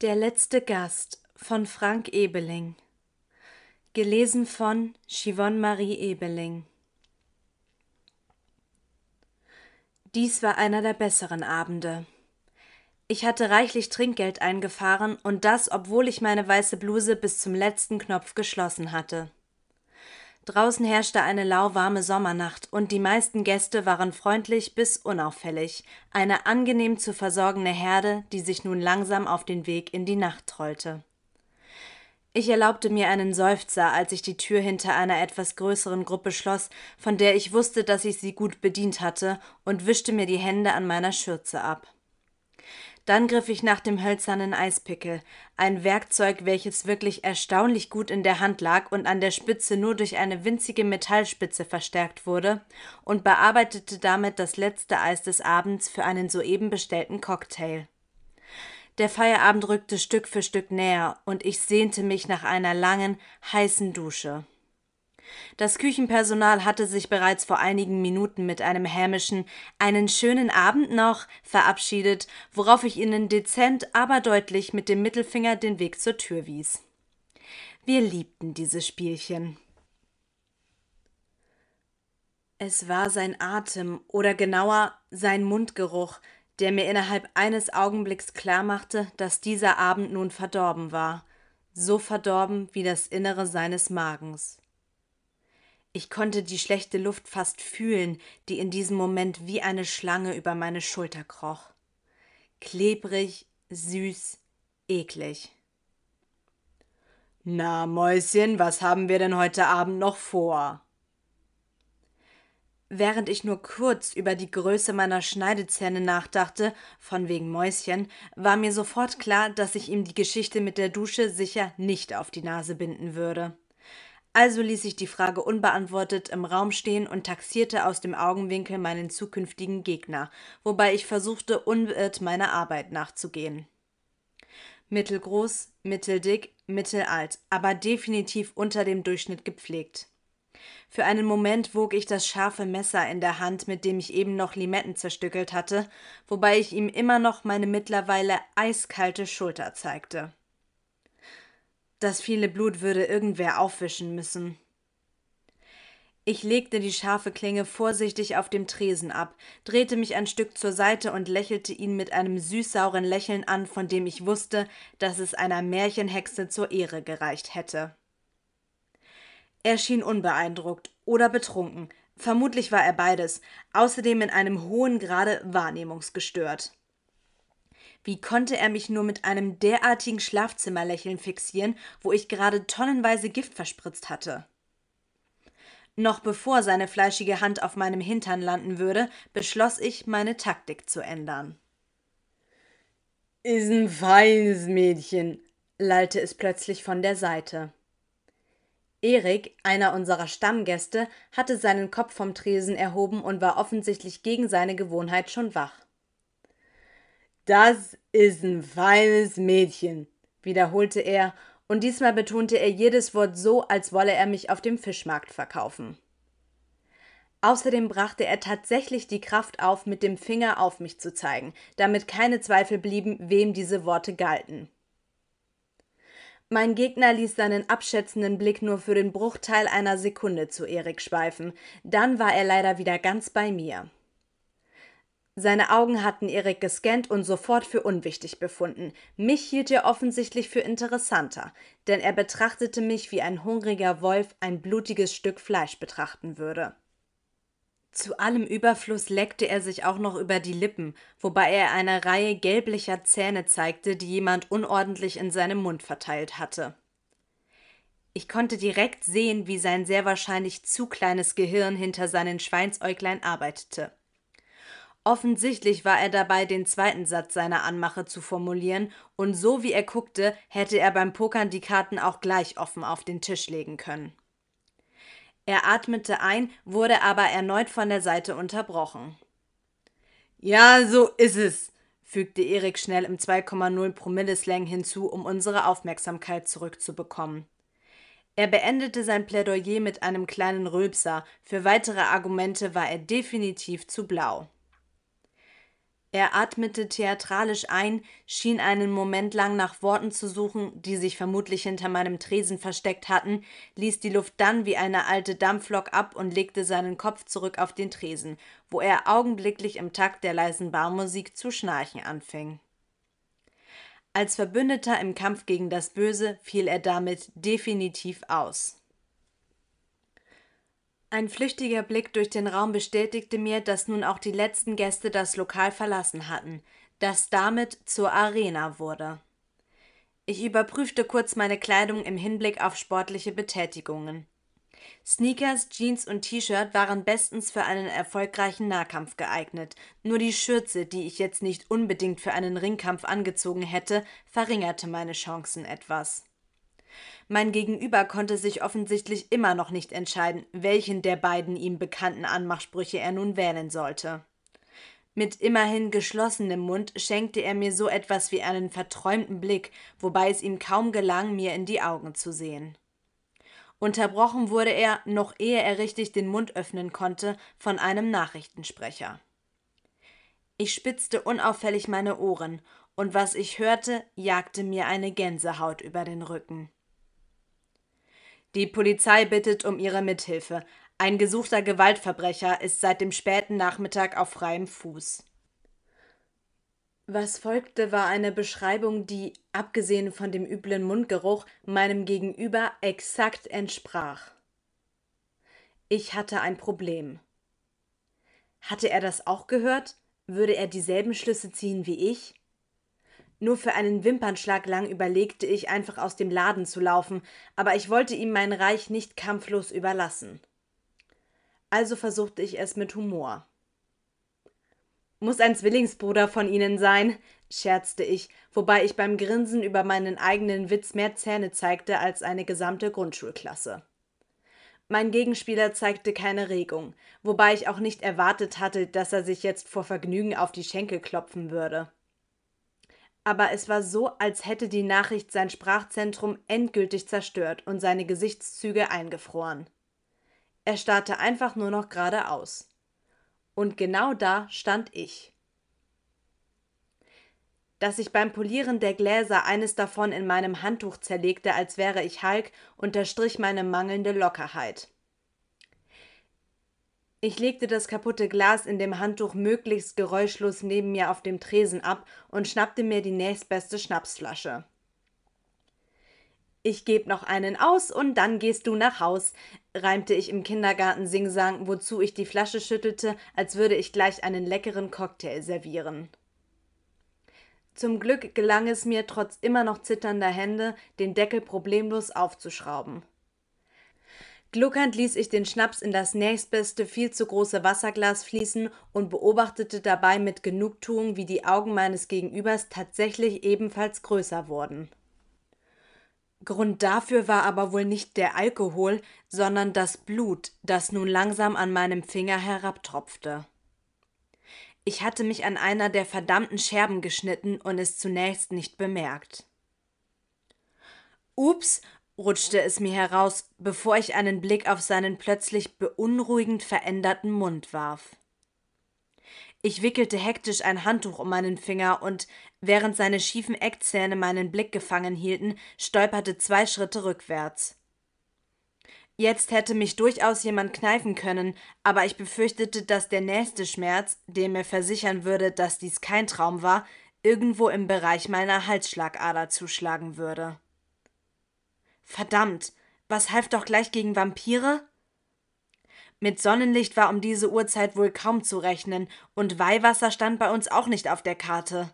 Der letzte Gast von Frank Ebeling. Gelesen von Chivonne Marie Ebeling. Dies war einer der besseren Abende. Ich hatte reichlich Trinkgeld eingefahren und das, obwohl ich meine weiße Bluse bis zum letzten Knopf geschlossen hatte. Draußen herrschte eine lauwarme Sommernacht und die meisten Gäste waren freundlich bis unauffällig, eine angenehm zu versorgende Herde, die sich nun langsam auf den Weg in die Nacht trollte. Ich erlaubte mir einen Seufzer, als ich die Tür hinter einer etwas größeren Gruppe schloss, von der ich wusste, dass ich sie gut bedient hatte, und wischte mir die Hände an meiner Schürze ab. Dann griff ich nach dem hölzernen Eispickel, ein Werkzeug, welches wirklich erstaunlich gut in der Hand lag und an der Spitze nur durch eine winzige Metallspitze verstärkt wurde, und bearbeitete damit das letzte Eis des Abends für einen soeben bestellten Cocktail. Der Feierabend rückte Stück für Stück näher, und ich sehnte mich nach einer langen, heißen Dusche. Das Küchenpersonal hatte sich bereits vor einigen Minuten mit einem hämischen Einen schönen Abend noch verabschiedet, worauf ich ihnen dezent, aber deutlich mit dem Mittelfinger den Weg zur Tür wies. Wir liebten dieses Spielchen. Es war sein Atem oder genauer sein Mundgeruch, der mir innerhalb eines Augenblicks klarmachte, dass dieser Abend nun verdorben war, so verdorben wie das Innere seines Magens. Ich konnte die schlechte Luft fast fühlen, die in diesem Moment wie eine Schlange über meine Schulter kroch. Klebrig, süß, eklig. Na, Mäuschen, was haben wir denn heute Abend noch vor? Während ich nur kurz über die Größe meiner Schneidezähne nachdachte, von wegen Mäuschen, war mir sofort klar, dass ich ihm die Geschichte mit der Dusche sicher nicht auf die Nase binden würde. Also ließ ich die Frage unbeantwortet im Raum stehen und taxierte aus dem Augenwinkel meinen zukünftigen Gegner, wobei ich versuchte, unbeirrt meiner Arbeit nachzugehen. Mittelgroß, mitteldick, mittelalt, aber definitiv unter dem Durchschnitt gepflegt. Für einen Moment wog ich das scharfe Messer in der Hand, mit dem ich eben noch Limetten zerstückelt hatte, wobei ich ihm immer noch meine mittlerweile eiskalte Schulter zeigte. Das viele Blut würde irgendwer aufwischen müssen. Ich legte die scharfe Klinge vorsichtig auf dem Tresen ab, drehte mich ein Stück zur Seite und lächelte ihn mit einem süßsauren Lächeln an, von dem ich wusste, dass es einer Märchenhexe zur Ehre gereicht hätte. Er schien unbeeindruckt oder betrunken, vermutlich war er beides, außerdem in einem hohen Grade wahrnehmungsgestört. Wie konnte er mich nur mit einem derartigen Schlafzimmerlächeln fixieren, wo ich gerade tonnenweise Gift verspritzt hatte? Noch bevor seine fleischige Hand auf meinem Hintern landen würde, beschloss ich, meine Taktik zu ändern. Ist ein feines Mädchen, lallte es plötzlich von der Seite. Erik, einer unserer Stammgäste, hatte seinen Kopf vom Tresen erhoben und war offensichtlich gegen seine Gewohnheit schon wach. Das ist ein feines Mädchen, wiederholte er, und diesmal betonte er jedes Wort so, als wolle er mich auf dem Fischmarkt verkaufen. Außerdem brachte er tatsächlich die Kraft auf, mit dem Finger auf mich zu zeigen, damit keine Zweifel blieben, wem diese Worte galten. Mein Gegner ließ seinen abschätzenden Blick nur für den Bruchteil einer Sekunde zu Erik schweifen, dann war er leider wieder ganz bei mir. Seine Augen hatten Erik gescannt und sofort für unwichtig befunden. Mich hielt er offensichtlich für interessanter, denn er betrachtete mich wie ein hungriger Wolf ein blutiges Stück Fleisch betrachten würde. Zu allem Überfluss leckte er sich auch noch über die Lippen, wobei er eine Reihe gelblicher Zähne zeigte, die jemand unordentlich in seinem Mund verteilt hatte. Ich konnte direkt sehen, wie sein sehr wahrscheinlich zu kleines Gehirn hinter seinen Schweinsäuglein arbeitete. Offensichtlich war er dabei, den zweiten Satz seiner Anmache zu formulieren, und so wie er guckte, hätte er beim Pokern die Karten auch gleich offen auf den Tisch legen können. Er atmete ein, wurde aber erneut von der Seite unterbrochen. Ja, so ist es, fügte Erik schnell im 2,0 Promille hinzu, um unsere Aufmerksamkeit zurückzubekommen. Er beendete sein Plädoyer mit einem kleinen Rülpser, für weitere Argumente war er definitiv zu blau. Er atmete theatralisch ein, schien einen Moment lang nach Worten zu suchen, die sich vermutlich hinter meinem Tresen versteckt hatten, ließ die Luft dann wie eine alte Dampflok ab und legte seinen Kopf zurück auf den Tresen, wo er augenblicklich im Takt der leisen Barmusik zu schnarchen anfing. Als Verbündeter im Kampf gegen das Böse fiel er damit definitiv aus. Ein flüchtiger Blick durch den Raum bestätigte mir, dass nun auch die letzten Gäste das Lokal verlassen hatten, das damit zur Arena wurde. Ich überprüfte kurz meine Kleidung im Hinblick auf sportliche Betätigungen. Sneakers, Jeans und T-Shirt waren bestens für einen erfolgreichen Nahkampf geeignet. Nur die Schürze, die ich jetzt nicht unbedingt für einen Ringkampf angezogen hätte, verringerte meine Chancen etwas. Mein Gegenüber konnte sich offensichtlich immer noch nicht entscheiden, welchen der beiden ihm bekannten Anmachsprüche er nun wählen sollte. Mit immerhin geschlossenem Mund schenkte er mir so etwas wie einen verträumten Blick, wobei es ihm kaum gelang, mir in die Augen zu sehen. Unterbrochen wurde er, noch ehe er richtig den Mund öffnen konnte, von einem Nachrichtensprecher. Ich spitzte unauffällig meine Ohren, und was ich hörte, jagte mir eine Gänsehaut über den Rücken. Die Polizei bittet um ihre Mithilfe. Ein gesuchter Gewaltverbrecher ist seit dem späten Nachmittag auf freiem Fuß. Was folgte, war eine Beschreibung, die, abgesehen von dem üblen Mundgeruch, meinem Gegenüber exakt entsprach. Ich hatte ein Problem. Hatte er das auch gehört? Würde er dieselben Schlüsse ziehen wie ich? Nur für einen Wimpernschlag lang überlegte ich, einfach aus dem Laden zu laufen, aber ich wollte ihm mein Reich nicht kampflos überlassen. Also versuchte ich es mit Humor. Muss ein Zwillingsbruder von Ihnen sein, scherzte ich, wobei ich beim Grinsen über meinen eigenen Witz mehr Zähne zeigte als eine gesamte Grundschulklasse. Mein Gegenspieler zeigte keine Regung, wobei ich auch nicht erwartet hatte, dass er sich jetzt vor Vergnügen auf die Schenkel klopfen würde aber es war so, als hätte die Nachricht sein Sprachzentrum endgültig zerstört und seine Gesichtszüge eingefroren. Er starrte einfach nur noch geradeaus. Und genau da stand ich. Dass ich beim Polieren der Gläser eines davon in meinem Handtuch zerlegte, als wäre ich Hulk, unterstrich meine mangelnde Lockerheit. Ich legte das kaputte Glas in dem Handtuch möglichst geräuschlos neben mir auf dem Tresen ab und schnappte mir die nächstbeste Schnapsflasche. Ich geb noch einen aus und dann gehst du nach Haus, reimte ich im Kindergarten singsang, wozu ich die Flasche schüttelte, als würde ich gleich einen leckeren Cocktail servieren. Zum Glück gelang es mir, trotz immer noch zitternder Hände, den Deckel problemlos aufzuschrauben. Gluckernd ließ ich den Schnaps in das nächstbeste, viel zu große Wasserglas fließen und beobachtete dabei mit Genugtuung, wie die Augen meines Gegenübers tatsächlich ebenfalls größer wurden. Grund dafür war aber wohl nicht der Alkohol, sondern das Blut, das nun langsam an meinem Finger herabtropfte. Ich hatte mich an einer der verdammten Scherben geschnitten und es zunächst nicht bemerkt. Ups, rutschte es mir heraus, bevor ich einen Blick auf seinen plötzlich beunruhigend veränderten Mund warf. Ich wickelte hektisch ein Handtuch um meinen Finger und, während seine schiefen Eckzähne meinen Blick gefangen hielten, stolperte zwei Schritte rückwärts. Jetzt hätte mich durchaus jemand kneifen können, aber ich befürchtete, dass der nächste Schmerz, der mir versichern würde, dass dies kein Traum war, irgendwo im Bereich meiner Halsschlagader zuschlagen würde. Verdammt, was half doch gleich gegen Vampire? Mit Sonnenlicht war um diese Uhrzeit wohl kaum zu rechnen, und Weihwasser stand bei uns auch nicht auf der Karte.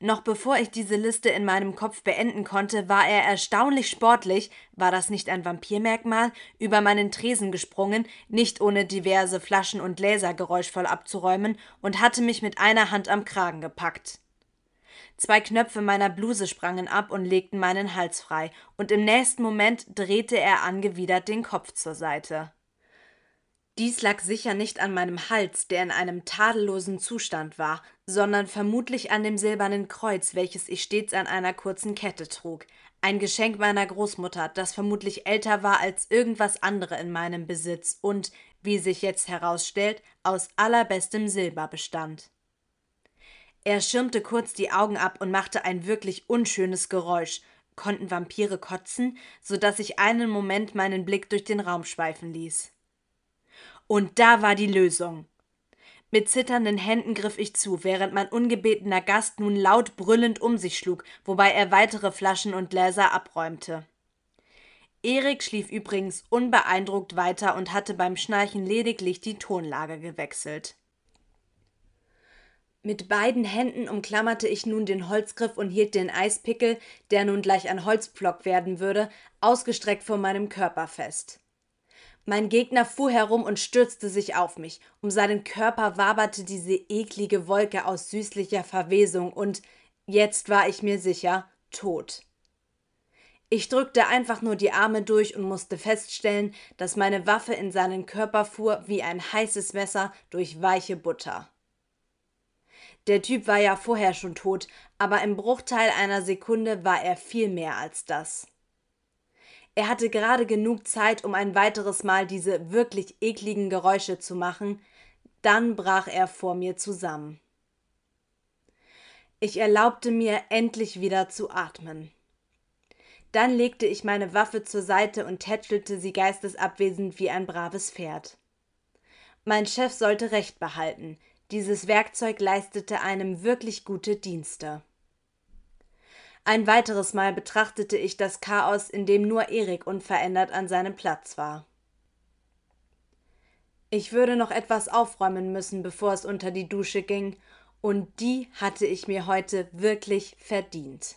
Noch bevor ich diese Liste in meinem Kopf beenden konnte, war er erstaunlich sportlich, war das nicht ein Vampirmerkmal, über meinen Tresen gesprungen, nicht ohne diverse Flaschen und Gläser geräuschvoll abzuräumen, und hatte mich mit einer Hand am Kragen gepackt. Zwei Knöpfe meiner Bluse sprangen ab und legten meinen Hals frei, und im nächsten Moment drehte er angewidert den Kopf zur Seite. Dies lag sicher nicht an meinem Hals, der in einem tadellosen Zustand war, sondern vermutlich an dem silbernen Kreuz, welches ich stets an einer kurzen Kette trug, ein Geschenk meiner Großmutter, das vermutlich älter war als irgendwas andere in meinem Besitz und, wie sich jetzt herausstellt, aus allerbestem Silber bestand. Er schirmte kurz die Augen ab und machte ein wirklich unschönes Geräusch. Konnten Vampire kotzen, so dass ich einen Moment meinen Blick durch den Raum schweifen ließ. Und da war die Lösung. Mit zitternden Händen griff ich zu, während mein ungebetener Gast nun laut brüllend um sich schlug, wobei er weitere Flaschen und Gläser abräumte. Erik schlief übrigens unbeeindruckt weiter und hatte beim Schnarchen lediglich die Tonlage gewechselt. Mit beiden Händen umklammerte ich nun den Holzgriff und hielt den Eispickel, der nun gleich ein Holzpflock werden würde, ausgestreckt vor meinem Körper fest. Mein Gegner fuhr herum und stürzte sich auf mich. Um seinen Körper waberte diese eklige Wolke aus süßlicher Verwesung und, jetzt war ich mir sicher, tot. Ich drückte einfach nur die Arme durch und musste feststellen, dass meine Waffe in seinen Körper fuhr wie ein heißes Messer durch weiche Butter. Der Typ war ja vorher schon tot, aber im Bruchteil einer Sekunde war er viel mehr als das. Er hatte gerade genug Zeit, um ein weiteres Mal diese wirklich ekligen Geräusche zu machen, dann brach er vor mir zusammen. Ich erlaubte mir endlich wieder zu atmen. Dann legte ich meine Waffe zur Seite und tätschelte sie geistesabwesend wie ein braves Pferd. Mein Chef sollte Recht behalten, dieses Werkzeug leistete einem wirklich gute Dienste. Ein weiteres Mal betrachtete ich das Chaos, in dem nur Erik unverändert an seinem Platz war. Ich würde noch etwas aufräumen müssen, bevor es unter die Dusche ging, und die hatte ich mir heute wirklich verdient.